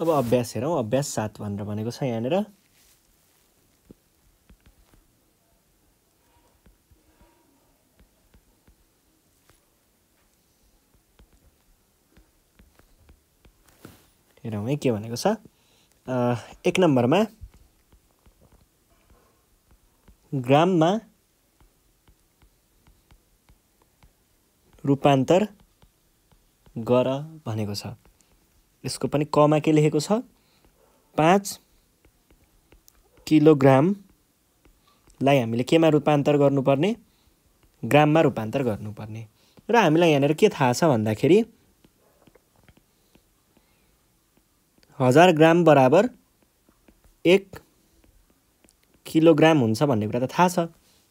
अब अभ्यास हेरौँ अभ्यास सात भनेर भनेको छ यहाँनिर हेरौँ है के भनेको छ एक नम्बरमा ग्राममा रूपान्तर गर भनेको छ यसको पनि कमा के लेखेको छ पाँच किलोग्रामलाई हामीले केमा रूपान्तर गर्नुपर्ने ग्राममा रूपान्तर गर्नुपर्ने र हामीलाई यहाँनिर के थाहा छ भन्दाखेरि हजार ग्राम बराबर एक किलोग्राम हुन्छ भन्ने कुरा त थाहा छ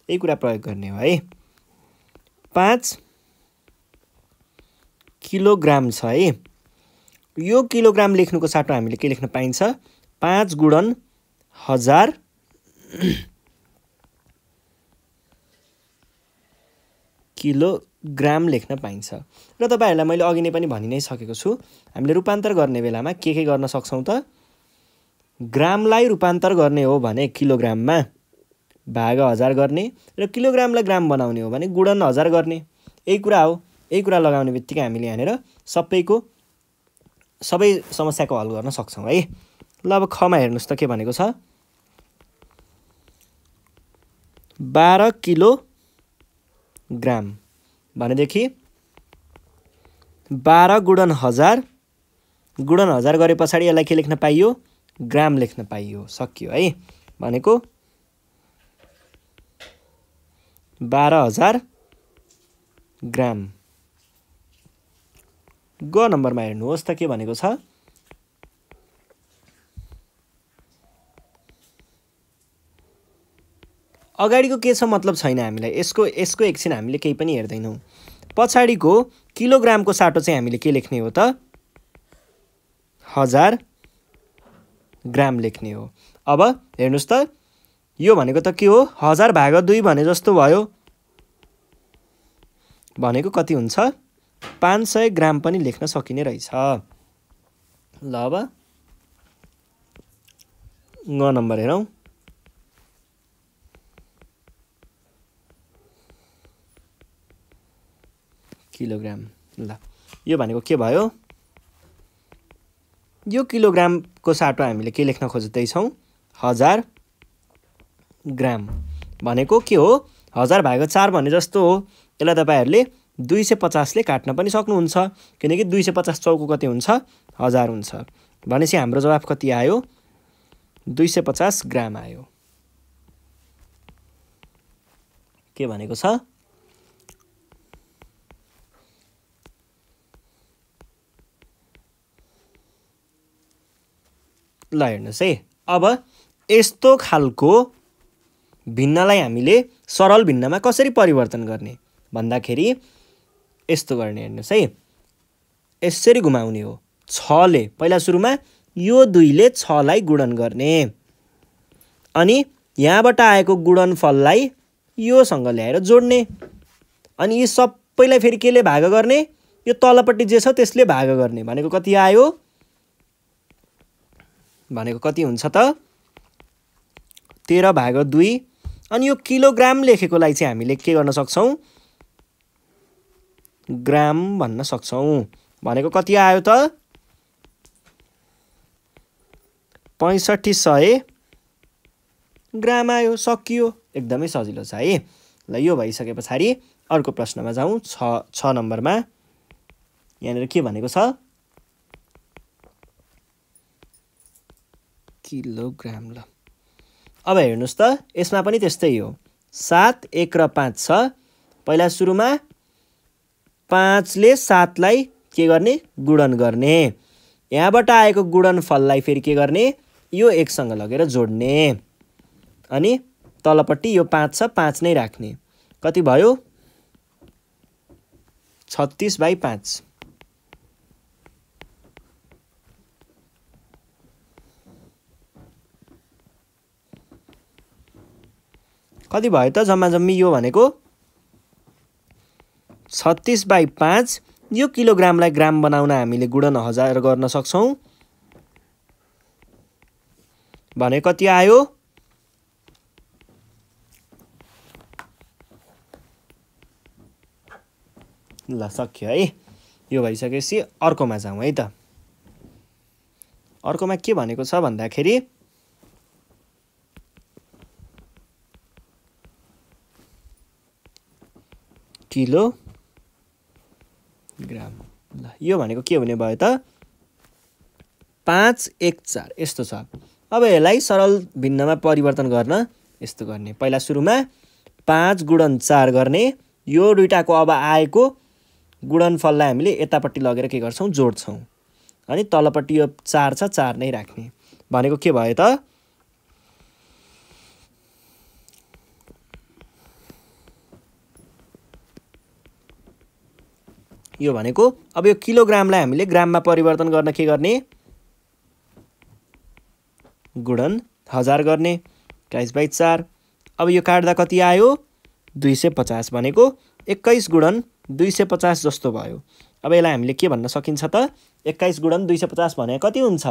यही कुरा प्रयोग गर्ने हो है पाँच किलोग्राम छ है यो किलोग्राम लेख्नुको साटो हामीले के लेख्न पाइन्छ पाँच गुणन हजार किलोग्राम लेख्न पाइन्छ र तपाईँहरूलाई मैले अघि नै पनि भनि नै सकेको छु हामीले रूपान्तर गर्ने बेलामा के के गर्न सक्छौँ त ग्रामलाई रूपान्तर गर्ने हो भने किलोग्राममा भाग हजार गर्ने र किलोग्रामलाई ग्राम बनाउने हो भने गुडन हजार गर्ने यही कुरा हो यही कुरा लगाउने बित्तिकै हामीले यहाँनिर सबैको सबै समस्याको हल गर्न सक्छौँ है ल अब खमा हेर्नुहोस् त के भनेको छ बाह्र किलो ग्राम भनेदेखि बाह्र गुडन हजार गुडन हजार गरे पछाडि यसलाई के लेख्न पाइयो ग्राम लेख्न पाइयो सकियो है भनेको बाह्र हजार ग्राम ग नम्बरमा हेर्नुहोस् त के भनेको छ अगाडिको के छ मतलब छैन हामीलाई यसको यसको एकछिन हामीले केही पनि हेर्दैनौँ पछाडिको किलोग्रामको साटो चाहिँ हामीले के लेख्ने हो त हजार ग्राम लेख्ने हो अब हेर्नुहोस् त यो भनेको त के हो हजार भाग दुई भने जस्तो भयो भनेको कति हुन्छ पाँच सय ग्राम पनि लेख्न सकिने रहेछ ल अब ग नम्बर हेरौँ किलोग्राम ल यो भनेको के भयो यो किलोग्रामको साटो हामीले के लेख्न खोज्दैछौँ हजार ग्राम भनेको के हो हजार भएको चार भने जस्तो हो यसलाई तपाईँहरूले दुई सय पचासले काट्न पनि सक्नुहुन्छ किनकि दुई सय पचास चौको कति हुन्छ हजार हुन्छ भनेपछि हाम्रो जवाब कति आयो दुई सय पचास ग्राम आयो के भनेको छ ल हेर्नुहोस् है अब यस्तो खालको भिन्नलाई हामीले सरल भिन्नमा कसरी परिवर्तन गर्ने भन्दाखेरि यस्तो गर्ने हेर्नुहोस् है यसरी घुमाउने हो छले पहिला सुरुमा यो दुईले छलाई गुणन गर्ने अनि यहाँबाट आएको फललाई योसँग ल्याएर जोड्ने अनि यी सबैलाई फेरि केले भाग गर्ने यो तलपट्टि जे छ त्यसले भाग गर्ने भनेको कति आयो भनेको कति हुन्छ त तेह्र भाग दुई अनि यो किलोग्राम लेखेकोलाई चाहिँ हामीले के गर्न सक्छौँ ग्राम भन्न सक्छौँ भनेको कति आयो त पैँसठी सय ग्राम आयो सकियो एकदमै सजिलो छ है ल यो भइसके पछाडि अर्को प्रश्नमा जाउँ छ छ नम्बरमा यहाँनिर के भनेको छ किलोग्राम ल अब हेर्नुहोस् त यसमा पनि त्यस्तै हो सात एक र पाँच छ पहिला सुरुमा पाँचले सातलाई के गर्ने गुणन गर्ने यहाँबाट आएको फललाई फेरि के गर्ने यो एकसँग लगेर जोड्ने अनि तलपट्टि यो पाँच छ पाँच नै राख्ने कति भयो छत्तिस बाई पाँच कति भयो त जम्मा जम्मी यो भनेको छत्तिस बाई पाँच यो किलोग्रामलाई ग्राम बनाउन हामीले गुणन हजार गर्न सक्छौँ भने कति आयो ल सक्यो है यो भइसकेपछि अर्कोमा जाउँ है त अर्कोमा के भनेको छ भन्दाखेरि किलो ग्राम ल यो भनेको के हुने भयो त पाँच एक चार यस्तो छ अब यसलाई सरल भिन्नमा परिवर्तन गर्न यस्तो गर्ने पहिला सुरुमा पाँच गुणन चार गर्ने यो दुइटाको अब आएको गुणनफललाई हामीले यतापट्टि लगेर के गर्छौँ जोड्छौँ अनि तलपट्टि यो चार छ चार नै राख्ने भनेको के भयो त यो भनेको अब यो किलोग्रामलाई हामीले ग्राममा परिवर्तन गर्न के गर्ने गुणन हजार गर्ने एक्काइस बाई चार अब यो काट्दा कति आयो दुई सय पचास भनेको एक्काइस गुणन दुई सय पचास जस्तो भयो अब यसलाई हामीले के भन्न सकिन्छ त एक्काइस गुणन दुई सय पचास भने कति हुन्छ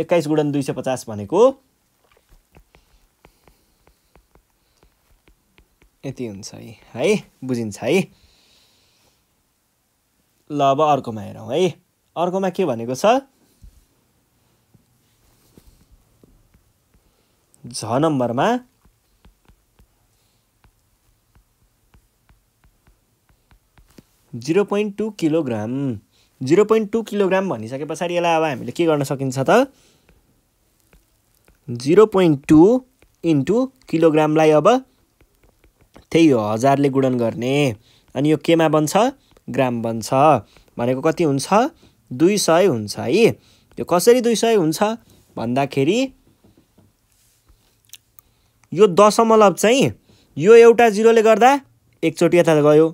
एक्काइस गुणन दुई सय पचास भनेको यति हुन्छ है है बुझिन्छ है ल अब अर्कोमा हेरौँ है अर्कोमा के भनेको छ झ नम्बरमा zero point two kilogram zero point two kilogram भनिसके पछाडि यसलाई अब हामीले के गर्न सकिन्छ त जिरो पोइन्ट टू इन्टु किलोग्रामलाई अब त्यही हो हजारले गुणन गर्ने अनि यो केमा बन्छ ग्राम बन्छ भनेको कति हुन्छ दुई सय हुन्छ है यो कसरी दुई सय हुन्छ भन्दाखेरि यो दशमलव चाहिँ यो एउटा जिरोले गर्दा एकचोटि यता गयो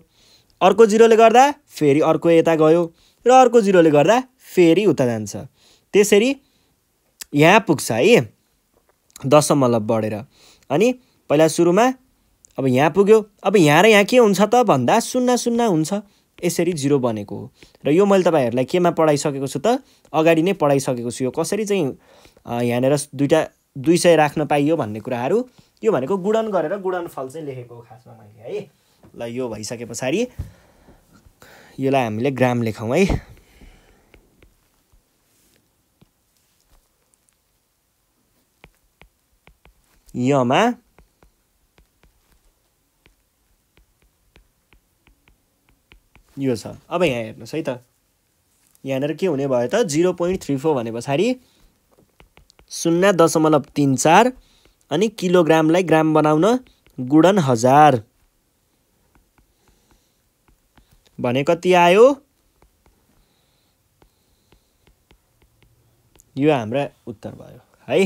अर्को जिरोले गर्दा फेरि अर्को यता गयो र अर्को जिरोले गर्दा फेरि उता जान्छ त्यसरी यहाँ पुग्छ है दशमलव बढेर अनि पहिला सुरुमा अब यहाँ पुग्यो अब यहाँ र यहाँ के हुन्छ त भन्दा शून्य शून्य हुन्छ यसरी जिरो बनेको हो र यो मैले तपाईँहरूलाई केमा पढाइसकेको छु त अगाडि नै पढाइसकेको छु यो कसरी चाहिँ यहाँनिर दुईवटा दुई सय राख्न पाइयो भन्ने कुराहरू यो भनेको गुणन गरेर फल चाहिँ लेखेको खासमा मैले है ल यो भइसके पछाडि यसलाई हामीले ग्राम लेखौँ है यमा यो छ अब यहाँ हेर्नुहोस् है त यहाँनिर के हुने भयो त जिरो पोइन्ट थ्री फोर भने पछाडि शून्य दशमलव तिन चार अनि किलोग्रामलाई ग्राम बनाउन गुणन हजार भने कति आयो यो हाम्रो उत्तर भयो है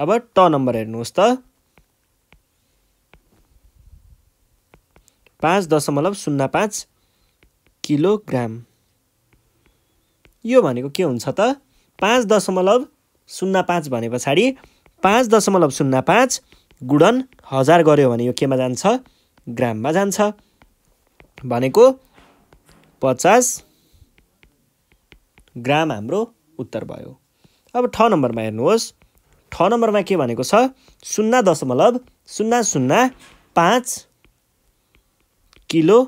अब ट नम्बर हेर्नुहोस् त पाँच दशमलव शून्य पाँच किलोग्राम यो भनेको के हुन्छ त पाँच दशमलव शून्य पाँच भने पछाडि पाँच दशमलव शून्य पाँच गुणन हजार गऱ्यो भने यो केमा जान्छ ग्राममा जान्छ भनेको पचास ग्राम हाम्रो उत्तर भयो अब ठ नम्बरमा हेर्नुहोस् ठ नम्बरमा के भनेको छ शून्य दशमलव शून्य शून्य पाँच किलो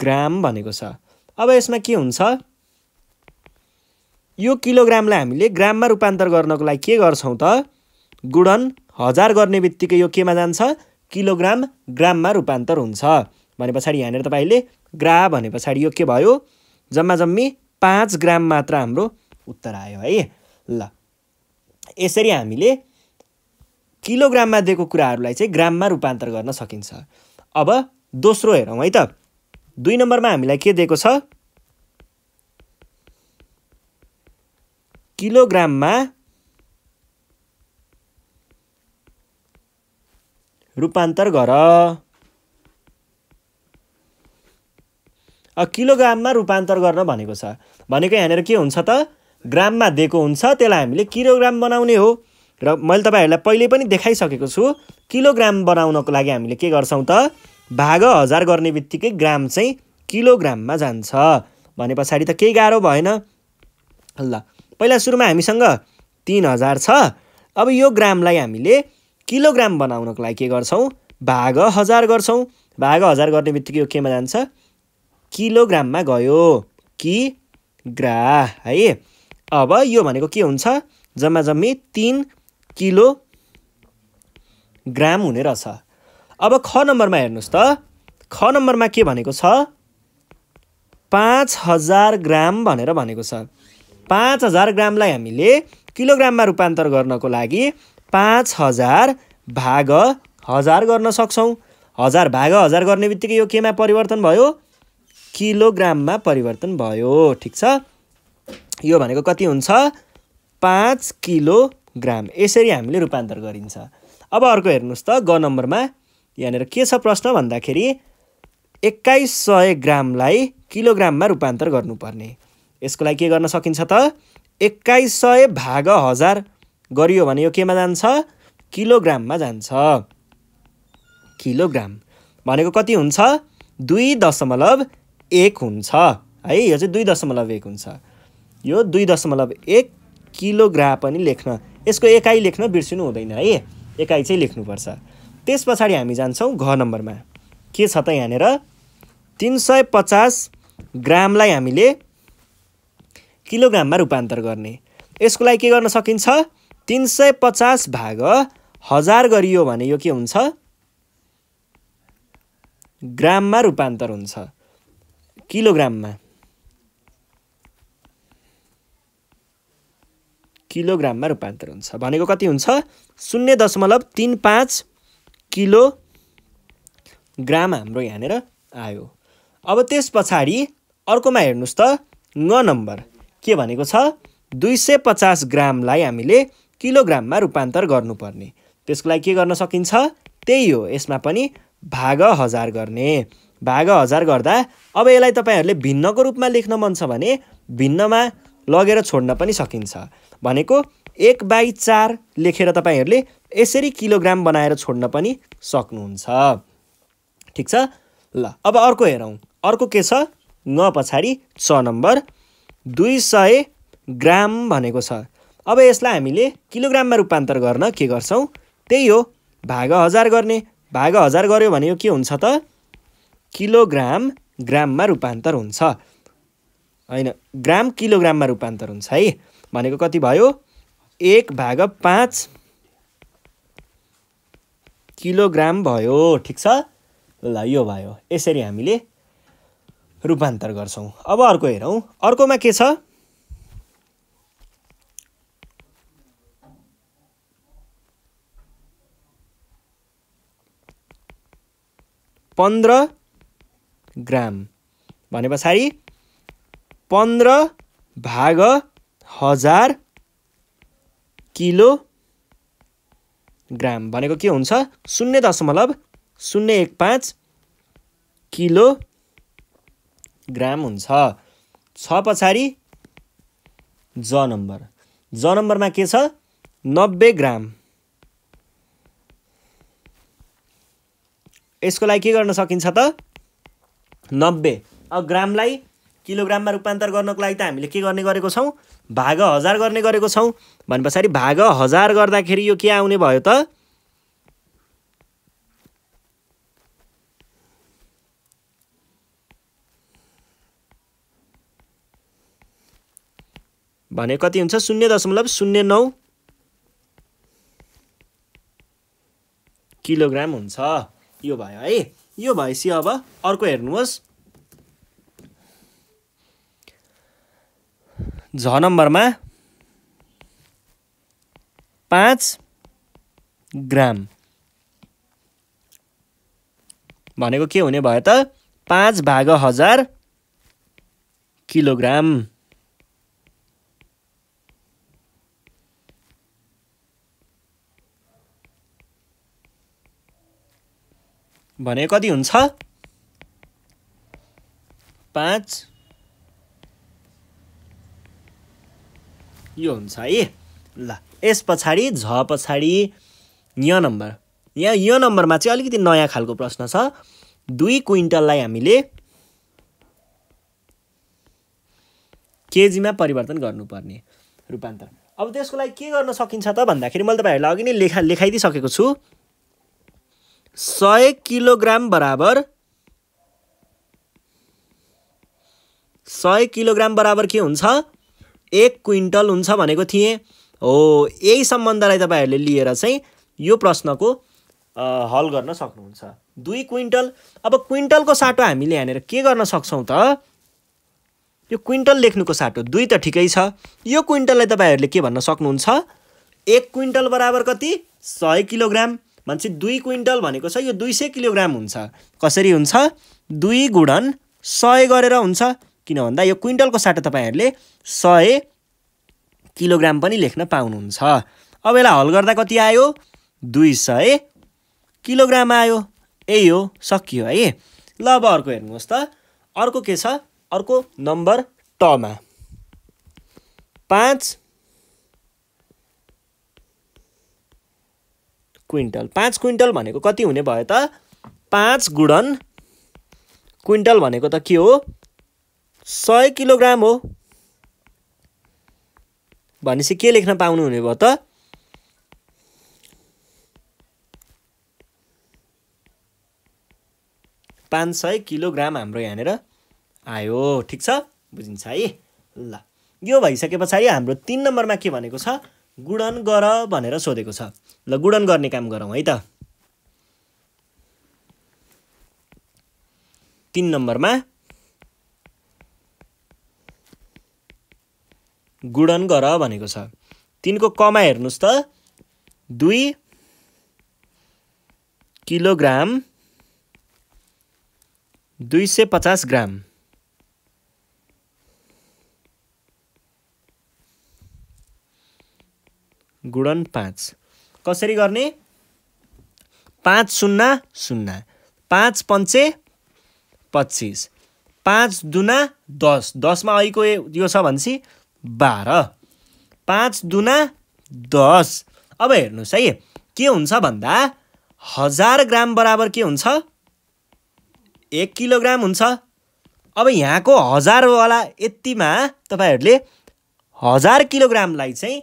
ग्राम भनेको छ अब यसमा के हुन्छ यो किलोग्रामलाई हामीले ग्राममा रूपान्तर गर्नको लागि के गर्छौँ त गुणन हजार गर्ने बित्तिकै यो केमा जान्छ किलोग्राम ग्राममा रूपान्तर हुन्छ भने पछाडि यहाँनिर तपाईँले ग्रा भने पछाडि यो के भयो जम्मा जम्मी पाँच ग्राम मात्र हाम्रो उत्तर आयो है ल यसरी हामीले किलोग्राममा दिएको कुराहरूलाई चाहिँ ग्राममा रूपान्तर गर्न सकिन्छ अब दोस्रो हेरौँ है त दुई नम्बरमा हामीलाई के दिएको छ किलोग्राममा रूपान्तर गर किलोग्राममा रूपान्तर गर्न भनेको छ भनेको यहाँनिर के हुन्छ त ग्राममा दिएको हुन्छ त्यसलाई हामीले किलोग्राम बनाउने हो र मैले तपाईँहरूलाई पहिले पनि देखाइसकेको छु किलोग्राम बनाउनको लागि हामीले के गर्छौँ त भाग हजार गर्ने बित्तिकै ग्राम चाहिँ किलोग्राममा जान्छ भने पछाडि त केही गाह्रो भएन ल पहिला सुरुमा हामीसँग तिन हजार छ अब यो ग्रामलाई हामीले किलोग्राम बनाउनको लागि के गर्छौँ भाग हजार गर्छौँ भाग हजार गर्ने बित्तिकै यो केमा जान्छ किलोग्राममा गयो कि ग्रा है अब यो भनेको के हुन्छ जम्मा जम्मी तिन किलो ग्राम हुने रहेछ अब ख नम्बरमा हेर्नुहोस् त ख नम्बरमा के भनेको छ पाँच हजार ग्राम भनेर भनेको छ पाँच हजार ग्रामलाई हामीले किलोग्राममा रूपान्तर गर्नको लागि पाँच हजार भाग हजार गर्न सक्छौँ हजार भाग हजार गर्ने बित्तिकै यो केमा परिवर्तन भयो किलोग्राममा परिवर्तन भयो ठिक छ यो भनेको कति हुन्छ पाँच किलोग्राम यसरी हामीले रूपान्तर गरिन्छ अब अर्को हेर्नुहोस् त ग नम्बरमा यहाँनिर के छ प्रश्न भन्दाखेरि एक्काइस सय ग्रामलाई किलोग्राममा रूपान्तर गर्नुपर्ने यसको लागि के गर्न सकिन्छ त एक्काइस सय भाग हजार गरियो भने यो केमा जान्छ किलोग्राममा जान्छ किलोग्राम भनेको कति हुन्छ दुई दशमलव एक हुन्छ है यो चाहिँ दुई दशमलव एक हुन्छ यो दुई दशमलव एक किलोग्राम पनि लेख्न यसको एकाइ लेख्न बिर्सिनु हुँदैन है एकाइ चाहिँ लेख्नुपर्छ त्यस पछाडि हामी जान्छौँ घ नम्बरमा के छ त यहाँनिर तिन सय पचास ग्रामलाई हामीले किलोग्राममा रूपान्तर गर्ने यसको लागि के गर्न सकिन्छ तिन सय पचास भाग हजार गरियो भने यो के हुन्छ ग्राममा रूपान्तर हुन्छ किलोग्राममा किलोग्राममा रूपान्तर हुन्छ भनेको कति हुन्छ शून्य दशमलव तिन पाँच किलो ग्राम हाम्रो यहाँनिर आयो अब त्यस पछाडि अर्कोमा हेर्नुहोस् त न नम्बर के भनेको छ दुई सय पचास ग्रामलाई हामीले किलोग्राममा रूपान्तर गर्नुपर्ने त्यसको लागि के गर्न सकिन्छ त्यही हो यसमा पनि भाग हजार गर्ने भाग हजार गर्दा अब यसलाई तपाईँहरूले भिन्नको रूपमा लेख्न मन छ भने भिन्नमा लगेर छोड्न पनि सकिन्छ भनेको एक बाई चार लेखेर तपाईँहरूले यसरी किलोग्राम बनाएर छोड्न पनि सक्नुहुन्छ ठिक छ ल अब अर्को हेरौँ अर्को के छ न पछाडि छ नम्बर दुई सय ग्राम भनेको छ अब यसलाई हामीले किलोग्राममा रूपान्तर गर्न के गर्छौँ त्यही हो भाग हजार गर्ने भाग हजार गऱ्यो भने के हुन्छ त किलोग्राम ग्राममा रूपान्तर हुन्छ होइन ग्राम किलोग्राममा रूपान्तर हुन्छ है भनेको कति भयो एक भाग पाँच किलोग्राम भयो ठिक छ ल यो भयो यसरी हामीले रूपान्तर गर्छौँ अब अर्को हेरौँ अर्कोमा के छ पन्ध्र ग्राम भने पछाडि पन्ध्र भाग हजार किलो ग्राम भनेको के हुन्छ शून्य दशमलव शून्य एक पाँच किलो ग्राम हुन्छ छ पछाडि ज नम्बर ज नम्बरमा के छ नब्बे ग्राम यसको लागि के गर्न सकिन्छ त नब्बे अब ग्रामलाई किलोग्राममा रूपान्तर गर्नको लागि त हामीले के गर्ने गरेको छौँ भाग हजार गर्ने गरेको छौँ भने पछाडि भाग हजार गर्दाखेरि यो के आउने भयो त भने कति हुन्छ शून्य दशमलव शून्य नौ किलोग्राम हुन्छ यो भयो है यो भएपछि अब अर्को हेर्नुहोस् झ नम्बरमा पाँच ग्राम भनेको के हुने भयो त पाँच भाग हजार किलोग्राम भने कति हुन्छ पाँच यो हुन्छ है ल यस पछाडि झ पछाडि य नम्बर यहाँ यो नम्बरमा चाहिँ अलिकति नयाँ खालको प्रश्न छ दुई क्विन्टललाई हामीले केजीमा परिवर्तन गर्नुपर्ने रूपान्तर अब त्यसको लागि के गर्न सकिन्छ त भन्दाखेरि मैले तपाईँहरूलाई अघि नै लेखा लेखाइदिइसकेको छु सय किलोग्राम बराबर सय किलोग्राम बराबर के हुन्छ एक क्विन्टल हुन्छ भनेको थिएँ हो यही सम्बन्धलाई तपाईँहरूले लिएर चाहिँ यो प्रश्नको हल गर्न सक्नुहुन्छ दुई क्विन्टल अब क्विन्टलको साटो हामीले यहाँनिर के गर्न सक्छौँ त यो क्विन्टल लेख्नुको साटो दुई त ठिकै छ यो क्विन्टललाई तपाईँहरूले के भन्न सक्नुहुन्छ एक क्विन्टल बराबर कति सय किलोग्राम मान्छे दुई क्विन्टल भनेको छ यो दुई सय किलोग्राम हुन्छ कसरी हुन्छ दुई गुणन सय गरेर हुन्छ किन भन्दा यो क्विन्टलको साटो तपाईँहरूले सय किलोग्राम पनि लेख्न पाउनुहुन्छ अब यसलाई हल गर्दा कति आयो दुई सय किलोग्राम आयो यही हो सकियो है ल अब अर्को हेर्नुहोस् त अर्को के छ अर्को नम्बर टमा पाँच क्विन्टल पाँच क्विन्टल भनेको कति हुने भयो त पाँच गुडन क्विन्टल भनेको त के हो सय किलोग्राम हो भनेपछि के लेख्न पाउनुहुने भयो त पाँच सय किलोग्राम हाम्रो यहाँनिर आयो ठिक छ बुझिन्छ है ल यो भइसके पछाडि हाम्रो तिन नम्बरमा के भनेको छ गुणन गर भनेर सोधेको छ ल गुणन गर्ने काम गरौँ है त तिन नम्बरमा गुणन गर भनेको छ तिनको कमा हेर्नुहोस् त दुई किलोग्राम दुई सय पचास ग्राम गुणन पाँच कसरी गर्ने पाँच सुन्ना, सुन्ना, पाँच पन्चे पच्चिस पाँच दुना दस दसमा अहिको यो छ भनेपछि बाह्र पाँच दुना दस अब हेर्नुहोस् है के हुन्छ भन्दा हजार ग्राम बराबर के हुन्छ एक किलोग्राम हुन्छ अब यहाँको हजारवाला यतिमा तपाईँहरूले हजार किलोग्रामलाई चाहिँ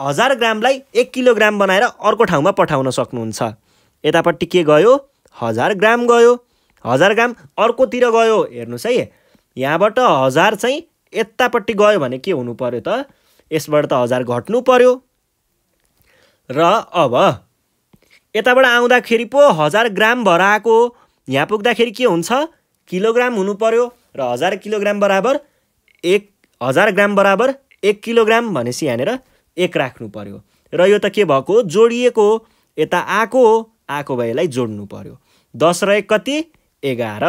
हजार ग्रामलाई एक किलोग्राम बनाएर अर्को ठाउँमा पठाउन सक्नुहुन्छ यतापट्टि के गयो हजार ग्राम गयो हजार ग्राम अर्कोतिर गयो हेर्नुहोस् है यहाँबाट हजार चाहिँ यतापट्टि गयो भने के हुनु पऱ्यो त यसबाट त हजार घट्नु पर्यो र अब यताबाट आउँदाखेरि पो हजार ग्राम भराएको यहाँ पुग्दाखेरि के हुन्छ किलोग्राम हुनु पर्यो र हजार किलोग्राम बराबर एक हजार ग्राम बराबर एक किलोग्राम भनेपछि यहाँनिर एक राख्नु पर्यो र यो त के भएको जोडिएको यता आएको हो आएको भए जोड्नु पर्यो दस र एक कति एघार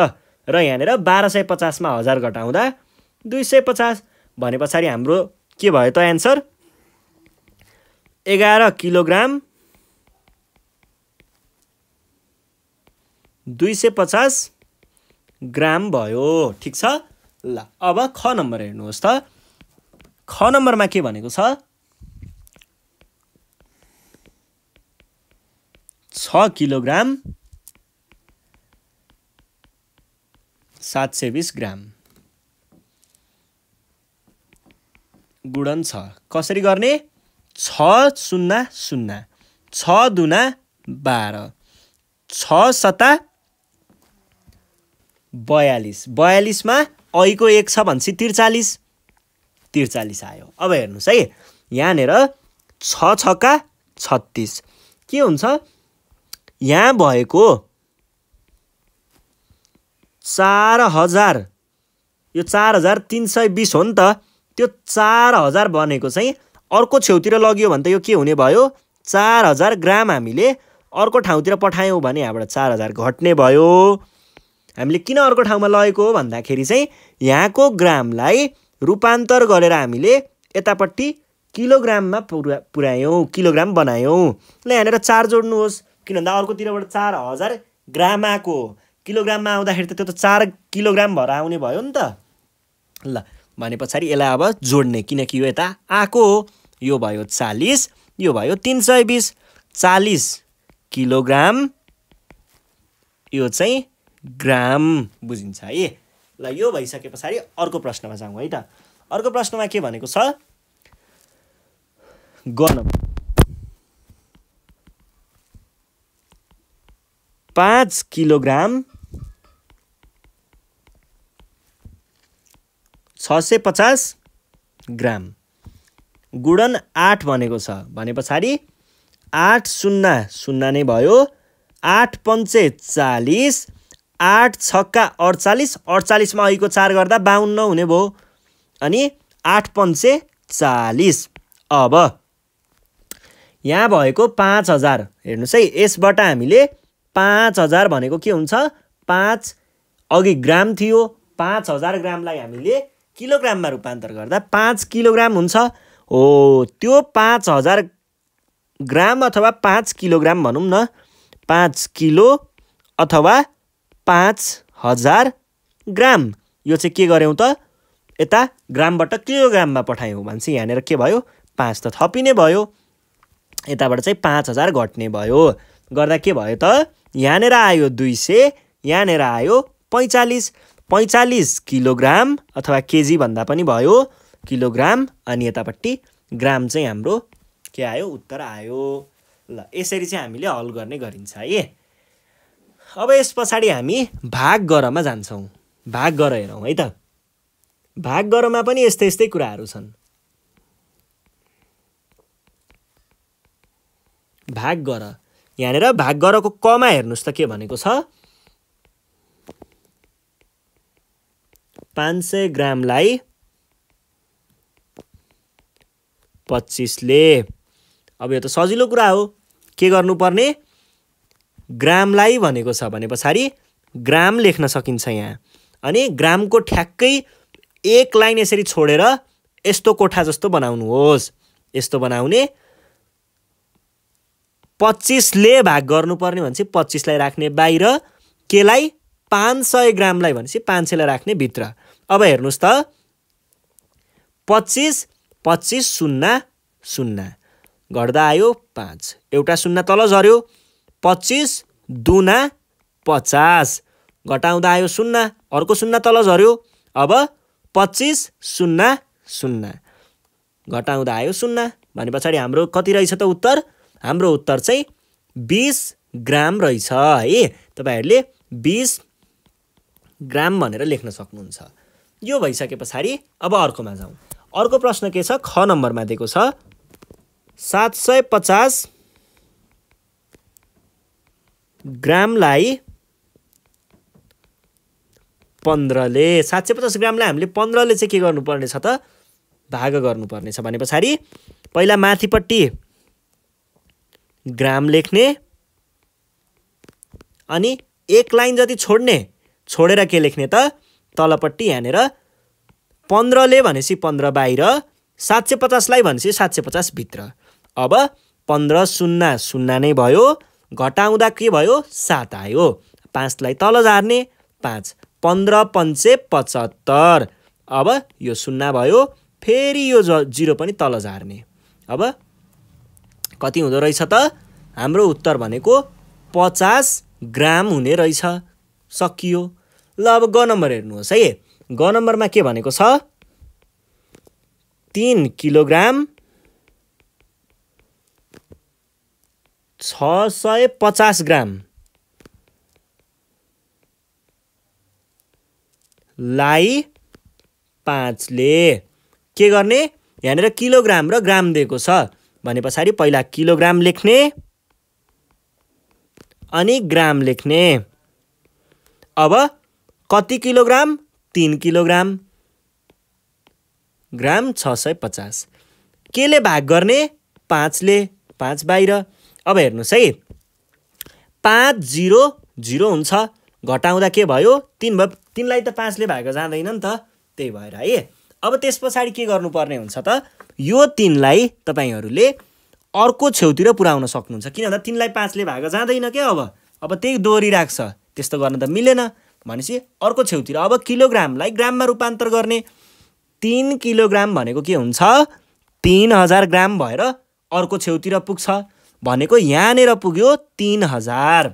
र यहाँनिर बाह्र सय पचासमा हजार घटाउँदा दुई सय पचास भने पछाडि हाम्रो के भयो त एन्सर एघार किलोग्राम दुई सय पचास ग्राम भयो ठिक छ ल अब ख नम्बर हेर्नुहोस् त ख नम्बरमा के भनेको छ किलोग्राम सात सय बिस ग्राम गुणन छ कसरी गर्ने छ शून्य शून्य छ दुना बाह्र छ सता बयालिस बयालिसमा ऐको एक छ भनेपछि त्रिचालिस त्रिचालिस आयो अब हेर्नुहोस् है यहाँनिर छ छका छत्तिस के हुन्छ यहाँ भएको चार हजार यो चार हजार तिन सय बिस हो नि त त्यो चार हजार भनेको चाहिँ अर्को छेउतिर लग्यो भने त यो के हुने भयो चार हजार ग्राम हामीले अर्को ठाउँतिर पठायौँ भने यहाँबाट चार हजार घट्ने भयो हामीले किन अर्को ठाउँमा लगेको हो भन्दाखेरि चाहिँ यहाँको ग्रामलाई रूपान्तर गरेर हामीले यतापट्टि किलोग्राममा पुरा पुऱ्यायौँ किलोग्राम बनायौँ ल यहाँनिर चार जोड्नुहोस् किन भन्दा अर्कोतिरबाट चार हजार ग्राम आएको किलोग्राममा आउँदाखेरि त त्यो त चार किलोग्राम भएर आउने भयो नि त ल भने पछाडि यसलाई अब जोड्ने किनकि यो यता आएको हो यो भयो चालिस यो भयो तिन सय बिस चालिस किलोग्राम यो चाहिँ ग्राम बुझिन्छ है ल यो भइसके पछाडि अर्को प्रश्नमा जाउँ है त अर्को प्रश्नमा के भनेको छ गर्न पाँच किलोग्राम छ सय पचास ग्राम गुणन आठ भनेको छ भने पछाडि आठ शून्य शून्य नै भयो आठ पन्चे चालिस आठ छक्का अडचालिस अडचालिसमा अघिको चार गर्दा बाहुन्न हुने भयो अनि आठ पन्चे चालिस अब यहाँ भएको पाँच हजार हेर्नुहोस् है यसबाट हामीले पाँच हजार भनेको के हुन्छ पाँच अघि ग्राम थियो पाँच हजार ग्रामलाई हामीले किलोग्राममा रूपान्तर गर्दा पाँच किलोग्राम हुन्छ हो त्यो पाँच हजार ग्राम अथवा पाँच किलोग्राम भनौँ न पाँच किलो अथवा पाँच हजार ग्राम यो चाहिँ के गऱ्यौँ त यता ग्रामबाट किलोग्राममा पठायौँ भनेपछि यहाँनिर के भयो पाँच त थपिने भयो यताबाट चाहिँ पाँच हजार घट्ने भयो गर्दा के भयो त यहाँनिर आयो दुई सय यहाँनिर आयो पैँचालिस पैँचालिस किलोग्राम अथवा केजी भन्दा पनि भयो किलोग्राम अनि यतापट्टि ग्राम चाहिँ हाम्रो के आयो उत्तर आयो ल यसरी चाहिँ हामीले हल गर्ने गरिन्छ है अब यस पछाडि हामी भाग गरमा जान्छौँ भाग गर हेरौँ है त भाग गरमा पनि यस्तै यस्तै कुराहरू छन् भाग गर यहाँनिर भाग गरको कमा हेर्नुहोस् त के भनेको छ पाँच सय ग्रामलाई पच्चिसले अब यो त सजिलो कुरा हो के गर्नुपर्ने ग्रामलाई भनेको छ भने पछाडि ग्राम लेख्न सकिन्छ यहाँ अनि ग्रामको ठ्याक्कै एक लाइन यसरी छोडेर यस्तो कोठा जस्तो बनाउनुहोस् यस्तो बनाउने पच्चिसले भाग गर्नुपर्ने भनेपछि पच्चिसलाई राख्ने बाहिर केलाई पाँच सय ग्रामलाई भनेपछि पाँच सयलाई राख्ने भित्र अब हेर्नुहोस् त पच्चिस पच्चिस शून्य शून्य घट्दा आयो पाँच एउटा शून्य तल झऱ्यो पच्चिस दुना पचास घटाउँदा आयो शून्य अर्को शून्य तल झऱ्यो अब पच्चिस शून्य शून्य घटाउँदा आयो शून्य भने पछाडि हाम्रो कति रहेछ त उत्तर हाम्रो उत्तर चाहिँ बिस ग्राम रहेछ है तपाईँहरूले बिस ग्राम भनेर लेख्न सक्नुहुन्छ यो भइसके पछाडि अब अर्कोमा जाउँ अर्को प्रश्न के छ ख नम्बरमा दिएको छ सात सय पचास ग्रामलाई पन्ध्रले सात सय पचास ग्रामलाई हामीले पन्ध्रले चाहिँ के गर्नुपर्ने छ त भाग गर्नुपर्ने छ भने पछाडि पहिला माथिपट्टि ग्राम लेख्ने अनि एक लाइन जति छोड्ने छोडेर के लेख्ने त तलपट्टि यहाँनिर पन्ध्रले भनेपछि पन्ध्र बाहिर सात सय पचासलाई भनेपछि सात सय पचासभित्र अब पन्ध्र शून्य शून्य नै भयो घटाउँदा के भयो सात आयो पाँचलाई तल झार्ने पाँच पन्ध्र पन्चे पचहत्तर अब यो शून्य भयो फेरि यो ज जिरो पनि तल झार्ने अब कति हुँदो रहेछ त हाम्रो उत्तर भनेको पचास ग्राम हुने रहेछ सकियो ल अब ग नम्बर हेर्नुहोस् है ग नम्बरमा के भनेको छ तिन किलोग्राम छ सय पचास ग्राम लाई पाँचले के गर्ने यहाँनिर किलोग्राम र ग्राम दिएको छ भने पछाडि पहिला किलोग्राम लेख्ने अनि ग्राम लेख्ने अब कति किलोग्राम तिन किलोग्राम ग्राम छ सय पचास केले भाग गर्ने पाँचले पाँच बाहिर अब हेर्नुहोस् है पाँच जिरो जिरो हुन्छ घटाउँदा के भयो तिन भयो तिनलाई त पाँचले भाग जाँदैन नि त त्यही भएर है अब त्यस पछाडि के गर्नुपर्ने हुन्छ त यो तिनलाई तपाईँहरूले अर्को छेउतिर पुऱ्याउन सक्नुहुन्छ किन भन्दा तिनलाई पाँचले भाग जाँदैन क्या अब अब त्यही दोहोरी राख्छ त्यस्तो गर्न त मिलेन भनेपछि अर्को छेउतिर अब किलोग्रामलाई ग्राममा रूपान्तर गर्ने तिन किलोग्राम भनेको के हुन्छ तिन हजार ग्राम भएर अर्को छेउतिर पुग्छ भनेको यहाँनिर पुग्यो तिन हजार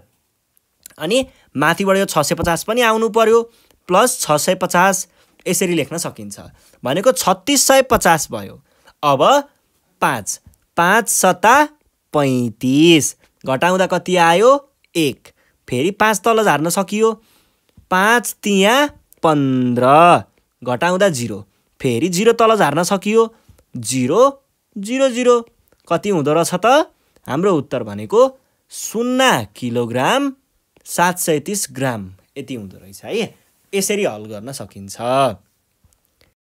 अनि माथिबाट यो छ सय पचास पनि आउनु पर्यो प्लस छ सय पचास यसरी लेख्न सकिन्छ भनेको छत्तिस सय पचास भयो अब पाँच पाँच सत्ता पैँतिस घटाउँदा कति आयो एक फेरि पाँच तल झार्न सकियो पाँच तिया पन्ध्र घटाउँदा जिरो फेरि जिरो तल झार्न सकियो जिरो जिरो जिरो कति हुँदो रहेछ त हाम्रो उत्तर भनेको सुन्ना किलोग्राम सात सय तिस ग्राम यति हुँदो रहेछ है यसरी हल गर्न सकिन्छ